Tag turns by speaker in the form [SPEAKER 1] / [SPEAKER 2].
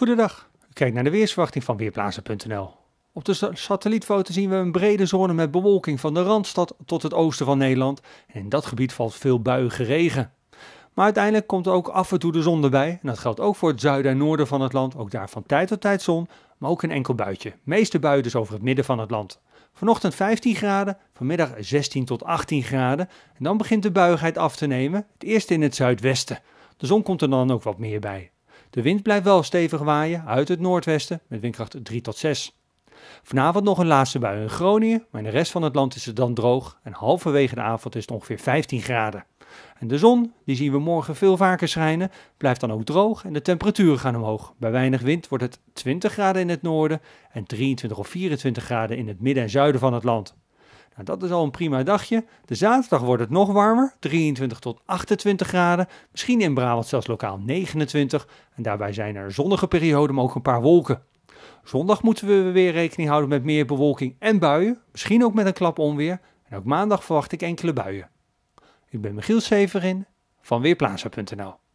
[SPEAKER 1] Goedendag, Kijk naar de weersverwachting van Weerplaatsen.nl. Op de satellietfoto zien we een brede zone met bewolking van de Randstad tot het oosten van Nederland. En in dat gebied valt veel buige regen. Maar uiteindelijk komt er ook af en toe de zon erbij. En dat geldt ook voor het zuiden en noorden van het land. Ook daar van tijd tot tijd zon, maar ook een enkel buitje. meeste buien dus over het midden van het land. Vanochtend 15 graden, vanmiddag 16 tot 18 graden. En dan begint de buigheid af te nemen, het eerste in het zuidwesten. De zon komt er dan ook wat meer bij. De wind blijft wel stevig waaien uit het noordwesten met windkracht 3 tot 6. Vanavond nog een laatste bui in Groningen, maar in de rest van het land is het dan droog en halverwege de avond is het ongeveer 15 graden. En de zon, die zien we morgen veel vaker schijnen, blijft dan ook droog en de temperaturen gaan omhoog. Bij weinig wind wordt het 20 graden in het noorden en 23 of 24 graden in het midden en zuiden van het land. Nou, dat is al een prima dagje. De zaterdag wordt het nog warmer, 23 tot 28 graden. Misschien in Brabant zelfs lokaal 29. En daarbij zijn er zonnige perioden, maar ook een paar wolken. Zondag moeten we weer rekening houden met meer bewolking en buien. Misschien ook met een klap onweer. En ook maandag verwacht ik enkele buien. Ik ben Michiel Severin van Weerplaza.nl